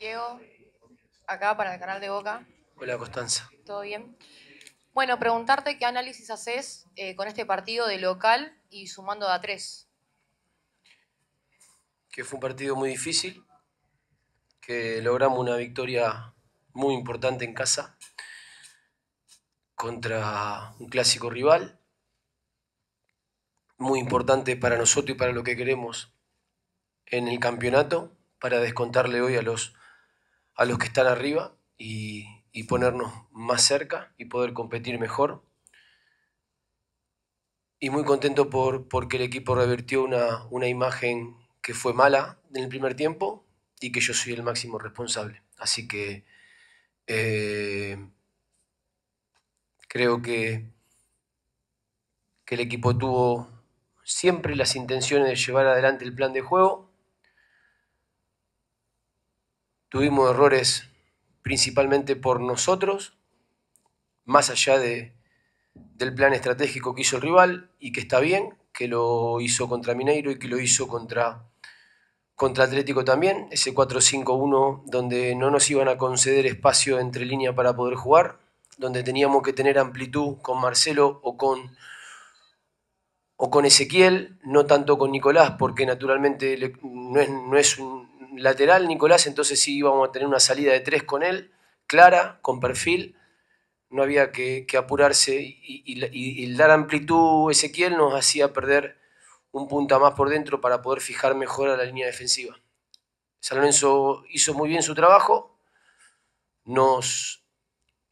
Diego, acá para el canal de Boca. Hola, Constanza. ¿Todo bien? Bueno, preguntarte qué análisis haces eh, con este partido de local y sumando a tres. Que fue un partido muy difícil, que logramos una victoria muy importante en casa contra un clásico rival, muy importante para nosotros y para lo que queremos en el campeonato, para descontarle hoy a los a los que están arriba y, ponernos más cerca y poder competir mejor. Y muy contento por, porque el equipo revirtió una, imagen que fue mala en el primer tiempo y que yo soy el máximo responsable. Así que eh, creo que, que el equipo tuvo siempre las intenciones de llevar adelante el plan de juego tuvimos errores principalmente por nosotros, más allá de, del plan estratégico que hizo el rival y que está bien, que lo hizo contra Mineiro y que lo hizo contra, contra Atlético también, ese 4-5-1 donde no nos iban a conceder espacio entre línea para poder jugar, donde teníamos que tener amplitud con Marcelo o con, o con Ezequiel, no tanto con Nicolás, porque naturalmente no es, no es un lateral Nicolás, entonces sí íbamos a tener una salida de tres con él, clara, con perfil. No había que, apurarse y, el dar amplitud Ezequiel nos hacía perder un punta más por dentro para poder fijar mejor a la línea defensiva. San hizo muy bien su trabajo, nos,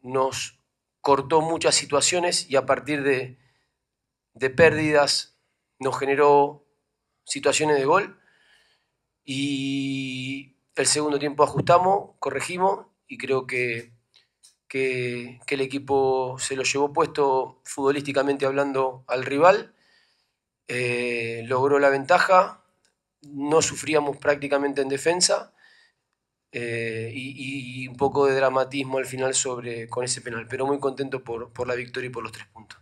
nos cortó muchas situaciones y a partir de pérdidas nos generó situaciones de gol y el segundo tiempo ajustamos, corregimos y creo que, que, el equipo se lo llevó puesto futbolísticamente hablando al rival. Eh, logró la ventaja, no sufríamos prácticamente en defensa eh, y, un poco de dramatismo al final sobre, con ese penal, pero muy contento por la victoria y por los tres puntos.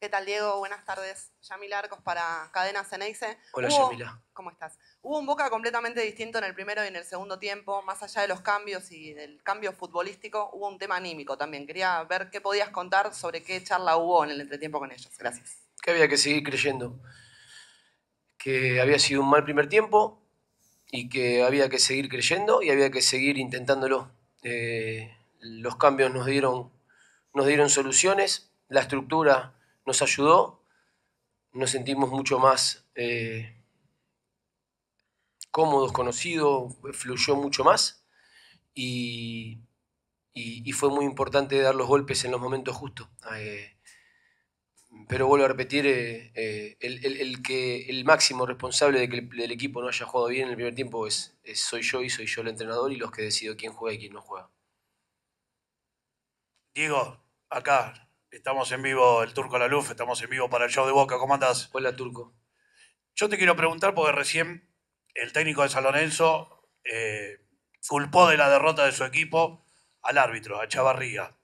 ¿Qué tal, Diego? Buenas tardes. Yamila Arcos para Cadena Ceneice. Hola, Yamila. ¿Cómo estás? Hubo un Boca completamente distinto en el primero y en el segundo tiempo. Más allá de los cambios y del cambio futbolístico, hubo un tema anímico también. Quería ver qué podías contar sobre qué charla hubo en el entretiempo con ellos. Gracias. Que había que seguir creyendo que había sido un mal primer tiempo y que había que seguir creyendo y había que seguir intentándolo. Eh, los cambios nos dieron soluciones, la estructura nos ayudó, nos sentimos mucho más eh, cómodos, conocidos, fluyó mucho más y, fue muy importante dar los golpes en los momentos justos. Eh, pero vuelvo a repetir, eh, el, que, el máximo responsable de que el, equipo no haya jugado bien en el primer tiempo es, soy yo y soy yo el entrenador y los que decido quién juega y quién no juega. Diego, acá, Estamos en vivo, el Turco la Luz, estamos en vivo para el show de Boca. ¿Cómo andás? Hola, Turco. Yo te quiero preguntar, porque recién el técnico de San Lorenzo eh, culpó de la derrota de su equipo al árbitro, a Chavarría.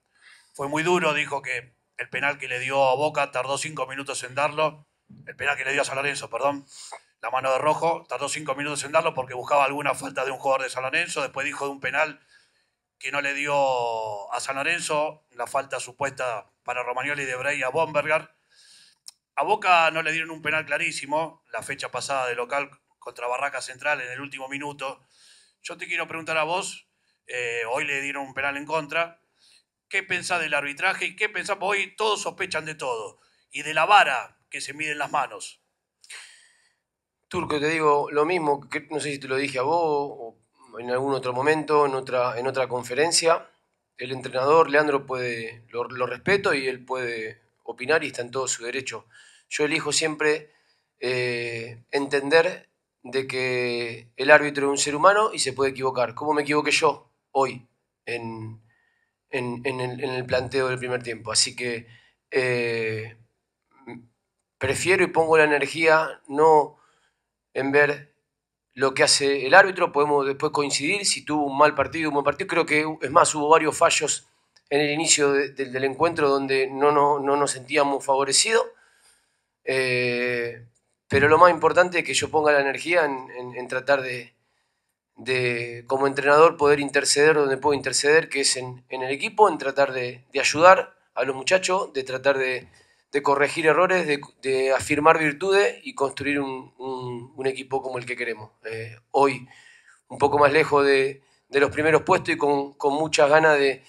Fue muy duro, dijo que el penal que le dio a Boca tardó cinco minutos en darlo. El penal que le dio a San Lorenzo, perdón. La mano de rojo tardó cinco minutos en darlo porque buscaba alguna falta de un jugador de San Lorenzo. Después dijo de un penal que no le dio a San Lorenzo, la falta supuesta para Romagnoli de Bray a Bomberger. A Boca no le dieron un penal clarísimo, la fecha pasada de local contra Barraca Central en el último minuto. Yo te quiero preguntar a vos, eh, hoy le dieron un penal en contra, ¿qué pensás del arbitraje y qué pensás? hoy todos sospechan de todo y de la vara que se mide en las manos. Turco, te digo lo mismo, que, no sé si te lo dije a vos o en algún otro momento, en otra, en otra conferencia. El entrenador Leandro puede, lo, respeto y él puede opinar y está en todo su derecho. Yo elijo siempre eh, entender de que el árbitro es un ser humano y se puede equivocar. ¿Cómo me equivoqué yo hoy en, el, planteo del primer tiempo? Así que eh, prefiero y pongo la energía no en ver lo que hace el árbitro, podemos después coincidir si tuvo un mal partido, un buen partido. Creo que es más, hubo varios fallos en el inicio del encuentro donde no, no, no nos sentíamos favorecidos. Eh, pero lo más importante es que yo ponga la energía en, tratar de, como entrenador, poder interceder donde puedo interceder, que es en, el equipo, en tratar de ayudar a los muchachos, de tratar de, de corregir errores, de, afirmar virtudes y construir un, equipo como el que queremos. Eh, hoy, un poco más lejos de, los primeros puestos y con, con muchas ganas de,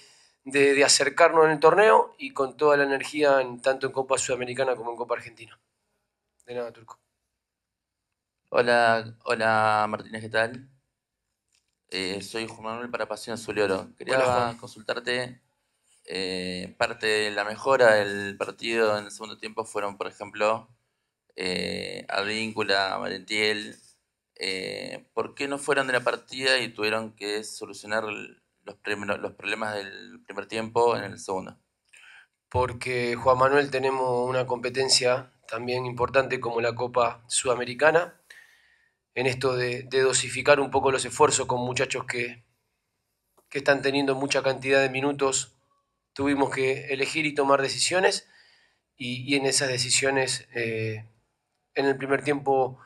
acercarnos en el torneo y con toda la energía en, tanto en Copa Sudamericana como en Copa Argentina. De nada, Turco. Hola, hola Martínez, ¿qué tal? Eh, soy Juan Manuel para Pasión Azul Quería consultarte eh, parte de la mejora del partido en el segundo tiempo fueron, por ejemplo, eh, Valentiel, eh, ¿por qué no fueron de la partida y tuvieron que solucionar los, problemas del primer tiempo en el segundo? Porque Juan Manuel tenemos una competencia también importante como la Copa Sudamericana, en esto de, dosificar un poco los esfuerzos con muchachos que, que están teniendo mucha cantidad de minutos tuvimos que elegir y tomar decisiones y, en esas decisiones eh, en el primer tiempo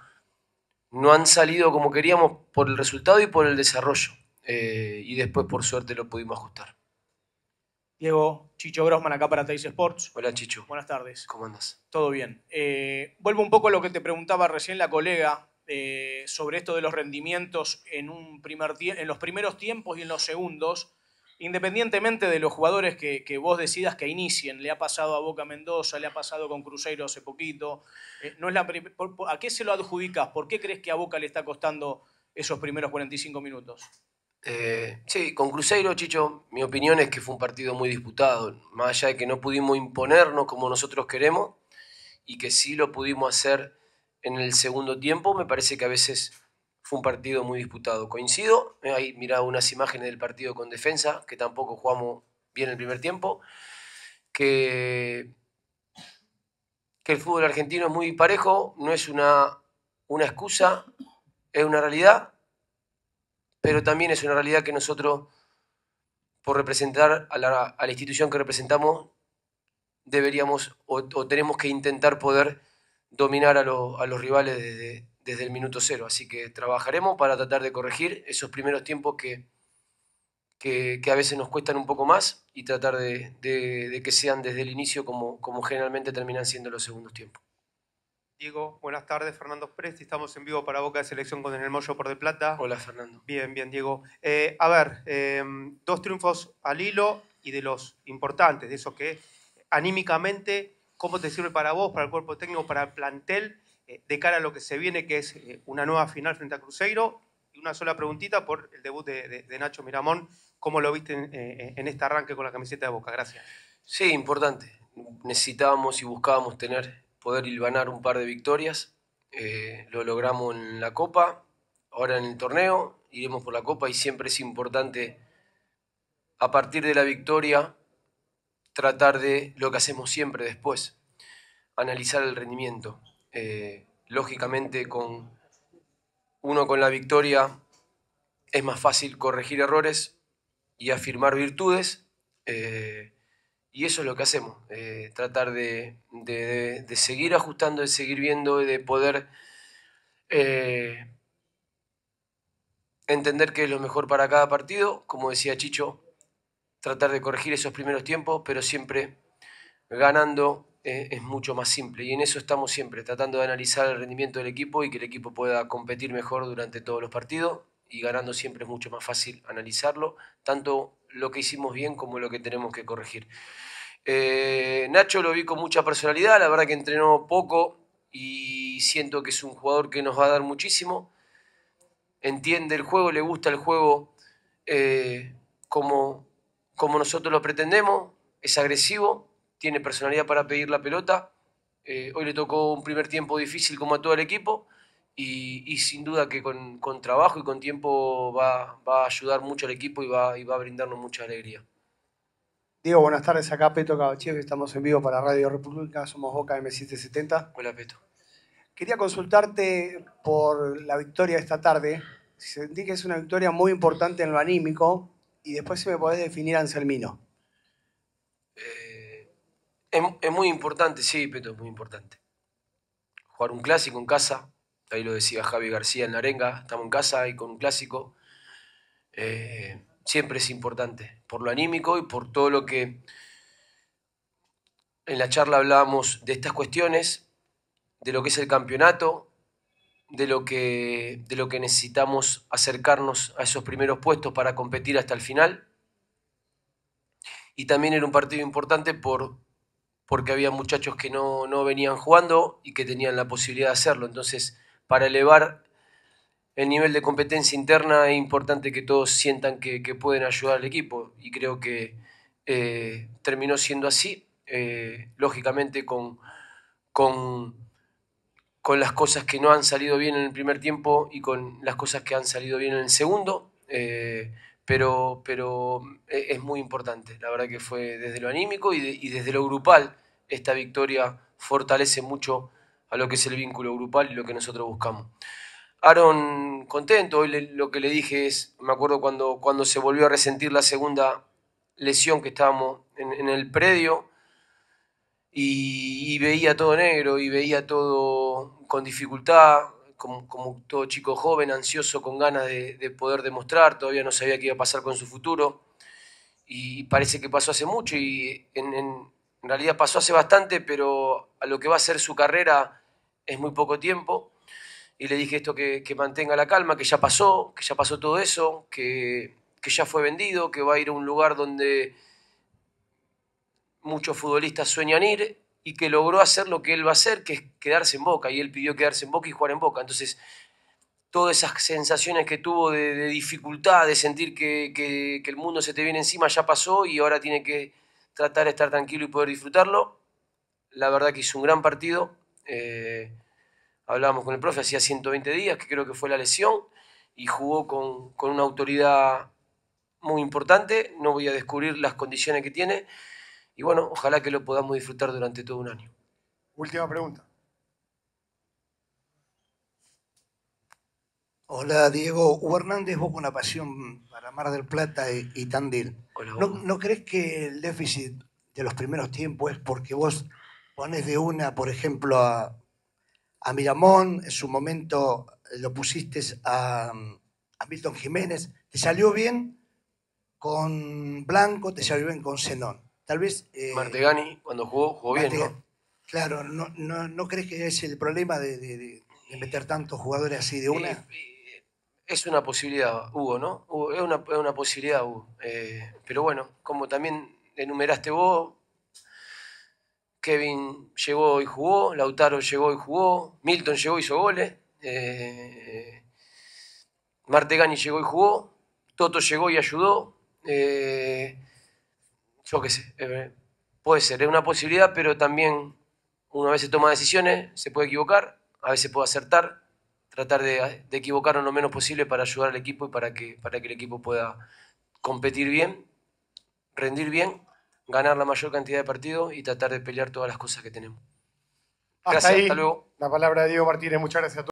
no han salido como queríamos por el resultado y por el desarrollo eh, y después por suerte lo pudimos ajustar. Diego, Chicho Grossman acá para Tais Sports. Hola Chicho. Buenas tardes. ¿Cómo andas? Todo bien. Eh, vuelvo un poco a lo que te preguntaba recién la colega sobre esto de los rendimientos en, un primer en los primeros tiempos y en los segundos independientemente de los jugadores que, vos decidas que inicien, le ha pasado a Boca Mendoza, le ha pasado con Cruzeiro hace poquito, eh, no es la ¿a qué se lo adjudicas? ¿Por qué crees que a Boca le está costando esos primeros 45 minutos? Eh, sí, con Cruzeiro, Chicho, mi opinión es que fue un partido muy disputado, más allá de que no pudimos imponernos como nosotros queremos y que sí lo pudimos hacer en el segundo tiempo, me parece que a veces fue un partido muy disputado. Coincido, eh, ahí mirado unas imágenes del partido con defensa, que tampoco jugamos bien el primer tiempo, que, el fútbol argentino es muy parejo, no es una, una excusa, es una realidad, pero también es una realidad que nosotros, por representar a la, institución que representamos, deberíamos o, tenemos que intentar poder dominar a, a los rivales desde, desde el minuto cero. Así que trabajaremos para tratar de corregir esos primeros tiempos que, que, a veces nos cuestan un poco más y tratar de, que sean desde el inicio como, como, generalmente terminan siendo los segundos tiempos. Diego, buenas tardes. Fernando Presti, estamos en vivo para Boca de Selección con el Mollo por de Plata. Hola, Fernando. Bien, bien, Diego. Eh, a ver, eh, dos triunfos al hilo y de los importantes, de esos que anímicamente, ¿cómo te sirve para vos, para el cuerpo técnico, para el plantel? Eh, de cara a lo que se viene, que es eh, una nueva final frente a Cruzeiro. Y una sola preguntita por el debut de, Nacho Miramón. ¿Cómo lo viste eh, en, este arranque con la camiseta de Boca? Gracias. Sí, importante. Necesitábamos y buscábamos tener, poder hilvanar un par de victorias. lo logramos en la Copa, ahora en el torneo, iremos por la Copa y siempre es importante, a partir de la victoria, tratar de lo que hacemos siempre después, analizar el rendimiento eh, lógicamente con uno con la victoria es más fácil corregir errores y afirmar virtudes. Eh, y eso es lo que hacemos, eh, tratar de, seguir ajustando, de seguir viendo, de poder entender qué es lo mejor para cada partido. Como decía Chicho, tratar de corregir esos primeros tiempos, pero siempre ganando eh, es mucho más simple. Y en eso estamos siempre, tratando de analizar el rendimiento del equipo y que el equipo pueda competir mejor durante todos los partidos. Y ganando siempre es mucho más fácil analizarlo, tanto lo que hicimos bien como lo que tenemos que corregir. Eh, Nacho lo vi con mucha personalidad, la verdad que entrenó poco y siento que es un jugador que nos va a dar muchísimo. Entiende el juego, le gusta el juego eh, como nosotros lo pretendemos, es agresivo tiene personalidad para pedir la pelota. Eh, hoy le tocó un primer tiempo difícil como a todo el equipo y, sin duda que con, trabajo y con tiempo va, a ayudar mucho al equipo y va, a brindarnos mucha alegría. Diego, buenas tardes. Acá Peto Cabachev, estamos en vivo para Radio República, somos Boca M770. Hola Peto. Quería consultarte por la victoria de esta tarde. Sentí que es una victoria muy importante en lo anímico y después si me podés definir Anselmino. Es, muy importante, sí, Peto, es muy importante. Jugar un clásico en casa, ahí lo decía Javi García en la arenga, estamos en casa y con un clásico, eh, siempre es importante, por lo anímico y por todo lo que en la charla hablábamos de estas cuestiones, de lo que es el campeonato, de lo que, de lo que necesitamos acercarnos a esos primeros puestos para competir hasta el final. Y también era un partido importante por porque había muchachos que no, venían jugando y que tenían la posibilidad de hacerlo. Entonces, para elevar el nivel de competencia interna es importante que todos sientan que, pueden ayudar al equipo y creo que eh, terminó siendo así, eh, lógicamente con, con, con, las cosas que no han salido bien en el primer tiempo y con las cosas que han salido bien en el segundo. Eh, pero, mm, e-, es muy importante. La verdad que fue desde lo anímico y, desde lo grupal, esta victoria fortalece mucho a lo que es el vínculo grupal y lo que nosotros buscamos. Aaron contento, hoy lo que le dije es, me acuerdo cuando, cuando se volvió a resentir la segunda lesión que estábamos en, el predio y, veía todo negro y veía todo con dificultad, como, todo chico joven, ansioso, con ganas de, poder demostrar, todavía no sabía qué iba a pasar con su futuro. Y parece que pasó hace mucho y en, realidad pasó hace bastante, pero a lo que va a ser su carrera es muy poco tiempo. Y le dije esto, que, mantenga la calma, que ya pasó, que ya pasó todo eso, que ya fue vendido, que va a ir a un lugar donde muchos futbolistas sueñan ir y que logró hacer lo que él va a hacer, que es quedarse en Boca, y él pidió quedarse en Boca y jugar en Boca. Entonces, todas esas sensaciones que tuvo de, dificultad, de sentir que, el mundo se te viene encima, ya pasó y ahora tiene que tratar de estar tranquilo y poder disfrutarlo. La verdad que hizo un gran partido. Eh, hablábamos con el profe, hacía 120 días, que creo que fue la lesión, y jugó con, con una autoridad muy importante. No voy a descubrir las condiciones que tiene, y bueno, ojalá que lo podamos disfrutar durante todo un año. Última pregunta. Hola Diego, Hugo Hernández, vos con la pasión para Mar del Plata y, Tandil. ¿No, crees que el déficit de los primeros tiempos es porque vos pones de una, por ejemplo, a, Miramón, en su momento lo pusiste a, a, Milton Jiménez, te salió bien con Blanco, te salió bien con Zenón. Tal vez. Eh, Martegani, cuando jugó, jugó bien. ¿no? Claro, no, crees que es el problema de, meter tantos jugadores así de una? es una posibilidad, Hugo, ¿no? es, una, posibilidad, Hugo. Eh, pero bueno, como también enumeraste vos, Kevin llegó y jugó, Lautaro llegó y jugó, Milton llegó y hizo goles, eh, Martegani llegó y jugó, Toto llegó y ayudó, eh, yo qué sé, eh, puede ser, es una posibilidad, pero también una vez se toma decisiones, se puede equivocar, a veces puede acertar, tratar de, equivocar equivocarnos lo menos posible para ayudar al equipo y para que, para que el equipo pueda competir bien, rendir bien, ganar la mayor cantidad de partidos y tratar de pelear todas las cosas que tenemos. Hasta hasta luego. La palabra de Diego Martínez, muchas gracias a todos.